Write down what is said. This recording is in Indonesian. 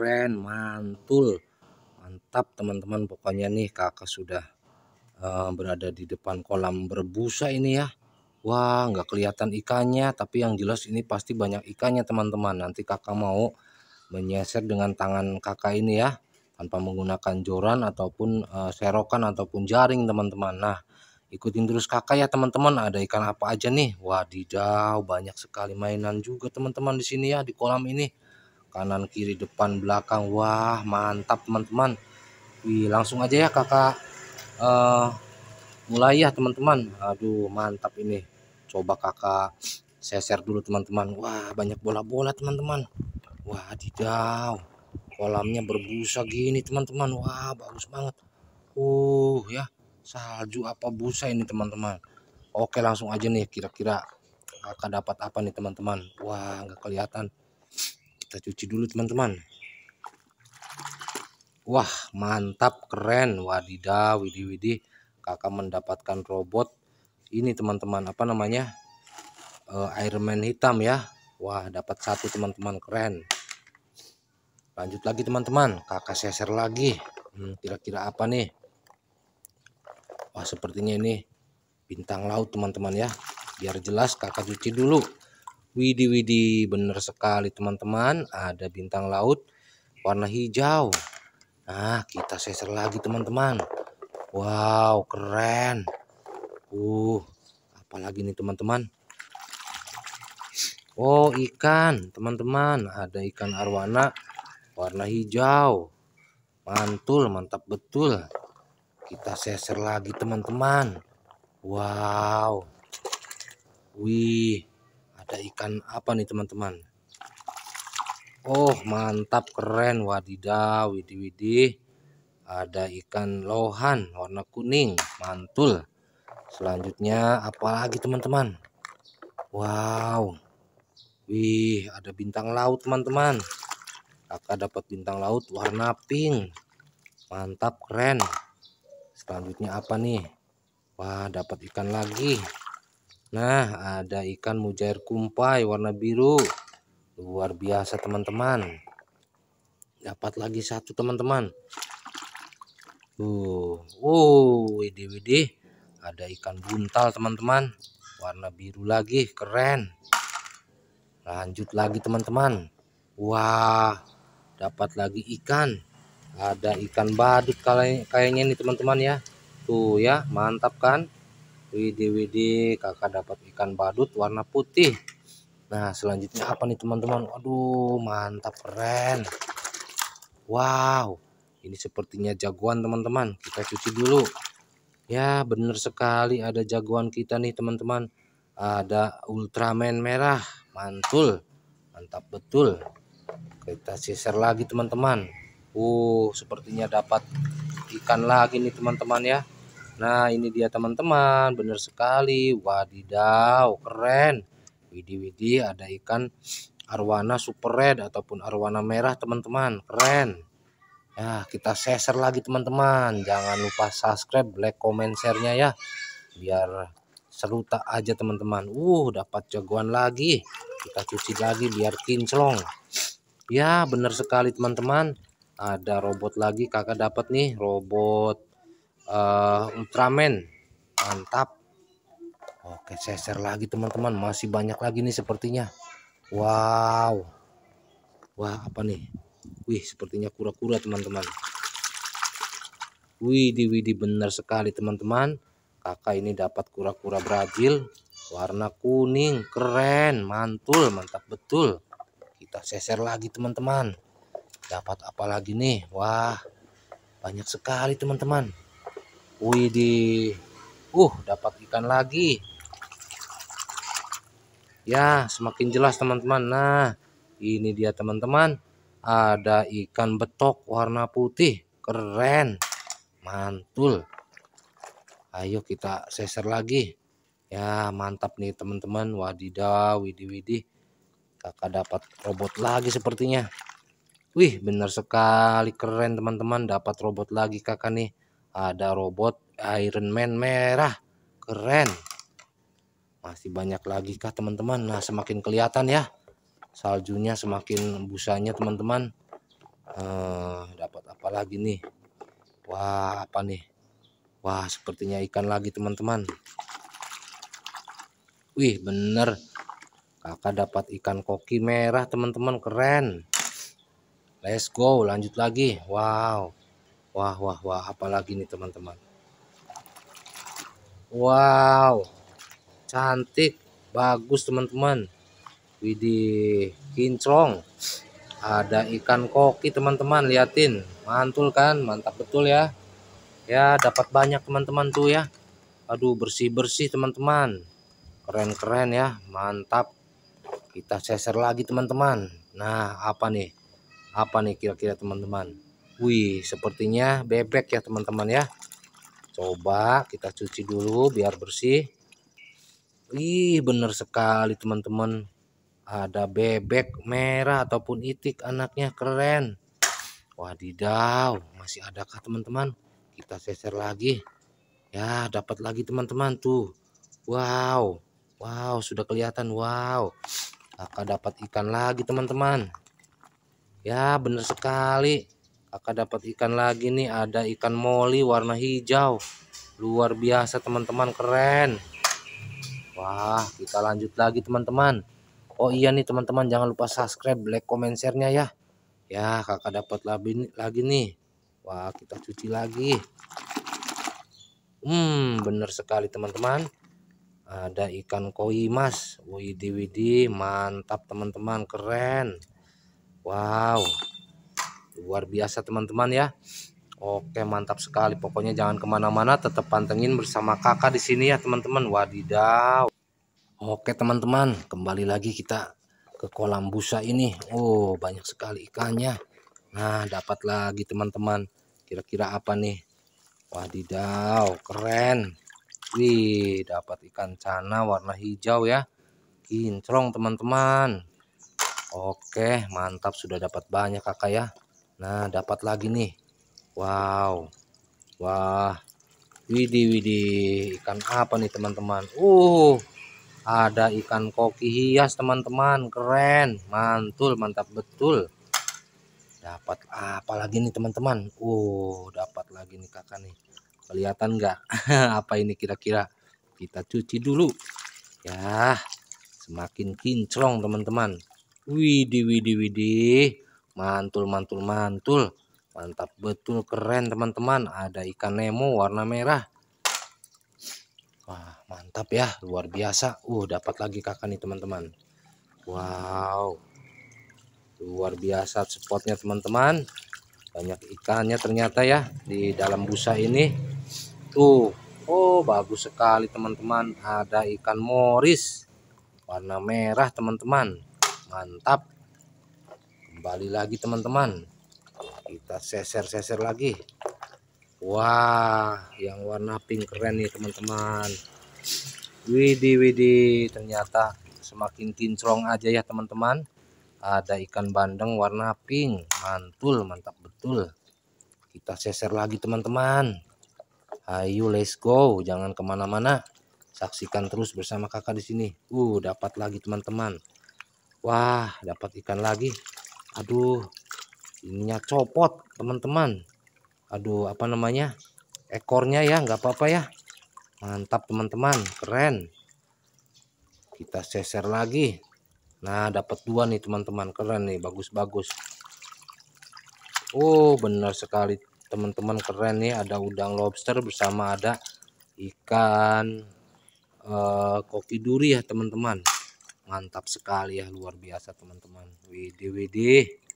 keren mantul mantap teman-teman pokoknya nih kakak sudah uh, berada di depan kolam berbusa ini ya Wah nggak kelihatan ikannya tapi yang jelas ini pasti banyak ikannya teman-teman nanti kakak mau menyeser dengan tangan kakak ini ya tanpa menggunakan joran ataupun uh, serokan ataupun jaring teman-teman nah ikutin terus kakak ya teman-teman ada ikan apa aja nih wadidaw banyak sekali mainan juga teman-teman di sini ya di kolam ini kanan kiri depan belakang wah mantap teman-teman langsung aja ya kakak uh, mulai ya teman-teman aduh mantap ini coba kakak seser dulu teman-teman wah banyak bola-bola teman-teman wah tidak kolamnya berbusa gini teman-teman wah bagus banget uh ya salju apa busa ini teman-teman oke langsung aja nih kira-kira kakak dapat apa nih teman-teman wah nggak kelihatan kita cuci dulu teman-teman wah mantap keren wadidaw widih widih kakak mendapatkan robot ini teman-teman apa namanya eh, Iron Man hitam ya wah dapat satu teman-teman keren lanjut lagi teman-teman kakak seser lagi hmm, kira-kira hmm, apa nih wah sepertinya ini bintang laut teman-teman ya biar jelas kakak cuci dulu Widi Widi bener sekali teman-teman ada bintang laut warna hijau nah kita seser lagi teman-teman wow keren uh apalagi nih teman-teman Oh ikan teman-teman ada ikan arwana warna hijau mantul mantap betul kita seser lagi teman-teman wow wih ada ikan apa nih teman-teman Oh mantap keren wadidaw widi-widi ada ikan lohan warna kuning mantul selanjutnya apa lagi teman-teman Wow Wih ada bintang laut teman-teman kakak dapat bintang laut warna pink mantap keren selanjutnya apa nih Wah dapat ikan lagi Nah, ada ikan mujair kumpai warna biru. Luar biasa, teman-teman. Dapat lagi satu, teman-teman. Tuh, wih widih, widih. Ada ikan buntal, teman-teman. Warna biru lagi, keren. Lanjut lagi, teman-teman. Wah, dapat lagi ikan ada ikan badut kayaknya ini teman-teman ya tuh ya mantap kan Widih widih kakak dapat ikan badut warna putih. Nah selanjutnya apa nih teman-teman? Waduh mantap keren. Wow ini sepertinya jagoan teman-teman. Kita cuci dulu. Ya bener sekali ada jagoan kita nih teman-teman. Ada Ultraman merah. Mantul. Mantap betul. Kita sisir lagi teman-teman. Uh sepertinya dapat ikan lagi nih teman-teman ya. Nah ini dia teman-teman bener sekali wadidaw keren Widi-widi ada ikan arwana super red ataupun arwana merah teman-teman keren Ya kita share lagi teman-teman jangan lupa subscribe like comment share-nya ya biar seru tak aja teman-teman Uh dapat jagoan lagi kita cuci lagi biar kinclong Ya bener sekali teman-teman ada robot lagi kakak dapat nih robot uh, Ultraman mantap Oke seser lagi teman-teman masih banyak lagi nih sepertinya Wow Wah apa nih Wih sepertinya kura-kura teman-teman wih Widi benar sekali teman-teman kakak ini dapat kura-kura Brazil warna kuning keren mantul mantap betul kita seser lagi teman-teman dapat apa lagi nih wah banyak sekali teman-teman Widih. Uh, dapat ikan lagi. Ya, semakin jelas teman-teman. Nah, ini dia teman-teman. Ada ikan betok warna putih. Keren. Mantul. Ayo kita seser lagi. Ya, mantap nih teman-teman. Wadidaw, Widi, Widi. Kakak dapat robot lagi sepertinya. Wih, benar sekali. Keren teman-teman. Dapat robot lagi kakak nih ada robot Iron Man merah keren masih banyak lagi kah teman-teman nah semakin kelihatan ya saljunya semakin busanya teman-teman uh, dapat apa lagi nih wah apa nih wah sepertinya ikan lagi teman-teman wih bener kakak dapat ikan koki merah teman-teman keren let's go lanjut lagi wow Wah, wah, wah, apalagi nih teman-teman. Wow. Cantik, bagus teman-teman. Widih, kinclong. Ada ikan koki teman-teman, liatin. Mantul kan? Mantap betul ya. Ya, dapat banyak teman-teman tuh ya. Aduh, bersih-bersih teman-teman. Keren-keren ya, mantap. Kita seser lagi teman-teman. Nah, apa nih? Apa nih kira-kira teman-teman? Wih, sepertinya bebek ya teman-teman ya. Coba kita cuci dulu biar bersih. Wih, bener sekali teman-teman. Ada bebek merah ataupun itik anaknya keren. Wadidaw, masih adakah teman-teman? Kita seser lagi. Ya, dapat lagi teman-teman tuh. Wow. Wow, sudah kelihatan. Wow. akan dapat ikan lagi teman-teman. Ya, bener sekali akan dapat ikan lagi nih ada ikan moli warna hijau luar biasa teman-teman keren wah kita lanjut lagi teman-teman oh iya nih teman-teman jangan lupa subscribe like comment share-nya ya ya kakak dapat lagi, lagi nih wah kita cuci lagi hmm bener sekali teman-teman ada ikan koi mas widi widi mantap teman-teman keren wow luar biasa teman-teman ya Oke mantap sekali pokoknya jangan kemana-mana tetap pantengin bersama kakak di sini ya teman-teman wadidaw Oke teman-teman kembali lagi kita ke kolam busa ini Oh banyak sekali ikannya Nah dapat lagi teman-teman kira-kira apa nih wadidaw keren Wih dapat ikan cana warna hijau ya kinclong teman-teman Oke mantap sudah dapat banyak kakak ya Nah, dapat lagi nih. Wow. Wah. Widi, Widi, Ikan apa nih, teman-teman? Uh. Ada ikan koki hias, teman-teman. Keren. Mantul, mantap betul. Dapat apa lagi nih, teman-teman? Uh, dapat lagi nih kakak nih. Kelihatan nggak? apa ini kira-kira? Kita cuci dulu. Ya. Semakin kinclong, teman-teman. Widi, Widi, Widi. Mantul, mantul, mantul. Mantap betul keren teman-teman. Ada ikan Nemo warna merah. Wah, mantap ya, luar biasa. Uh, dapat lagi kakak nih teman-teman. Wow. Luar biasa spotnya teman-teman. Banyak ikannya ternyata ya di dalam busa ini. Tuh, oh bagus sekali teman-teman. Ada ikan moris warna merah teman-teman. Mantap kembali lagi teman-teman kita seser-seser lagi wah yang warna pink keren nih teman-teman widi widi ternyata semakin kinclong aja ya teman-teman ada ikan bandeng warna pink mantul mantap betul kita seser lagi teman-teman ayo let's go jangan kemana-mana saksikan terus bersama kakak di sini uh dapat lagi teman-teman wah dapat ikan lagi aduh ininya copot teman-teman aduh apa namanya ekornya ya nggak apa-apa ya mantap teman-teman keren kita seser lagi nah dapat dua nih teman-teman keren nih bagus-bagus Oh benar sekali teman-teman keren nih ada udang lobster bersama ada ikan uh, koki duri ya teman-teman mantap sekali ya luar biasa teman-teman widih widih